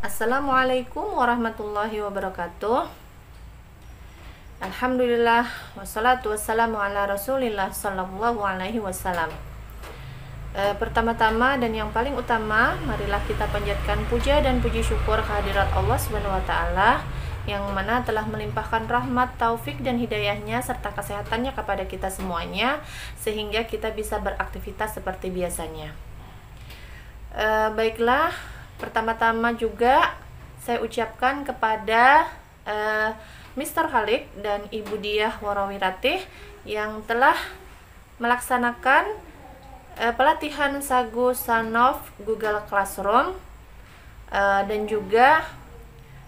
Assalamualaikum warahmatullahi wabarakatuh Alhamdulillah Wassalatu wassalamu ala rasulillah Sallallahu alaihi wasallam e, Pertama-tama dan yang paling utama Marilah kita panjatkan puja dan puji syukur kehadirat Allah subhanahu wa ta'ala Yang mana telah melimpahkan rahmat, taufik dan hidayahnya Serta kesehatannya kepada kita semuanya Sehingga kita bisa beraktivitas seperti biasanya e, Baiklah Pertama-tama juga saya ucapkan kepada uh, eh, Mr. Khalid dan Ibu Diah Warawiratih yang telah melaksanakan uh, pelatihan Sagu Sanov Google Classroom uh, dan juga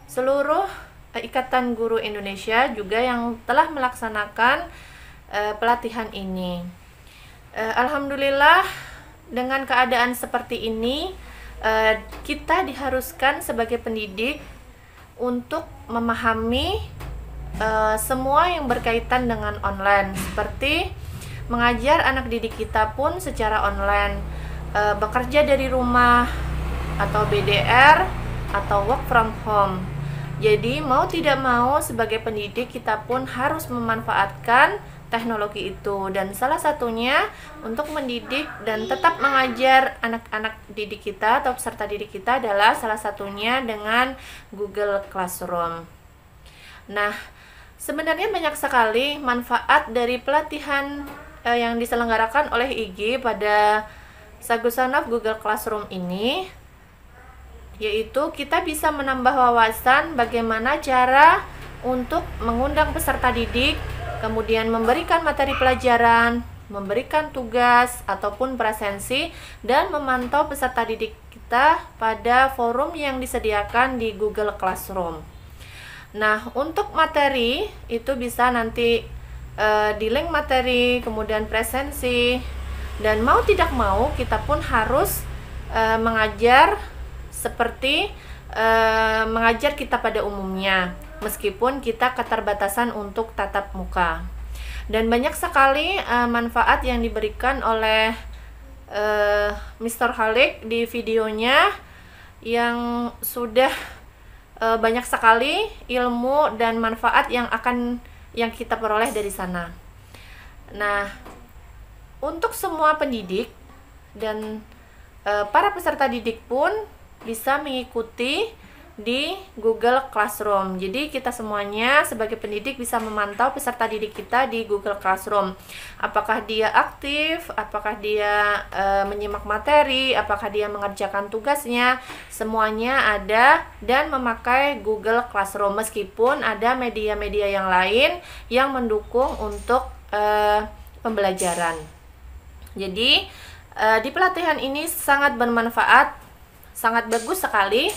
seluruh Ikatan Guru Indonesia juga yang telah melaksanakan uh, pelatihan ini. Uh, Alhamdulillah dengan keadaan seperti ini Eh, kita diharuskan sebagai pendidik untuk memahami uh, semua yang berkaitan dengan online seperti mengajar anak didik kita pun secara online uh, bekerja dari rumah atau BDR atau work from home. Jadi mau tidak mau sebagai pendidik kita pun harus memanfaatkan teknologi itu dan salah satunya untuk mendidik dan tetap mengajar anak-anak didik kita atau peserta didik kita adalah salah satunya dengan Google Classroom. Nah, sebenarnya banyak sekali manfaat dari pelatihan eh, yang diselenggarakan oleh IG pada Sagusanov Google Classroom ini yaitu kita bisa menambah wawasan bagaimana cara untuk mengundang peserta didik kemudian memberikan materi pelajaran, memberikan tugas ataupun presensi, dan memantau peserta didik kita pada forum yang disediakan di Google Classroom. Nah, untuk materi itu bisa nanti e, di link materi, kemudian presensi, dan mau tidak mau kita pun harus e, mengajar seperti e, mengajar kita pada umumnya meskipun kita keterbatasan untuk tatap muka. Dan banyak sekali uh, manfaat yang diberikan oleh uh, eh, Mr. Halik di videonya yang sudah uh, banyak sekali ilmu dan manfaat yang akan yang kita peroleh dari sana. Nah, untuk semua pendidik dan e, para peserta didik pun bisa mengikuti di Google Classroom. Jadi kita semuanya sebagai pendidik bisa memantau peserta didik kita di Google Classroom. Apakah dia aktif, apakah dia e, menyimak materi, apakah dia mengerjakan tugasnya, semuanya ada dan memakai Google Classroom meskipun ada media-media yang lain yang mendukung untuk e, pembelajaran. Jadi e, di pelatihan ini sangat bermanfaat, sangat bagus sekali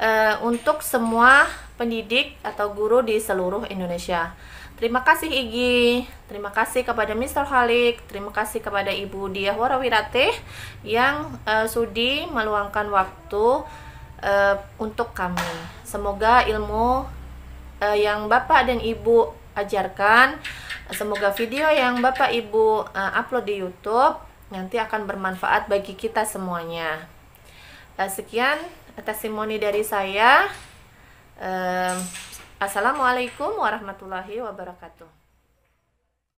e, untuk semua pendidik atau guru di seluruh Indonesia. Terima kasih Igi, terima kasih kepada Mr. Halik, terima kasih kepada Ibu Diah Warawirate yang e, sudi meluangkan waktu e, untuk kami. Semoga ilmu e, yang Bapak dan Ibu ajarkan, semoga video yang Bapak Ibu e, upload di YouTube nanti akan bermanfaat bagi kita semuanya. sekian testimoni dari saya. Assalamualaikum warahmatullahi wabarakatuh.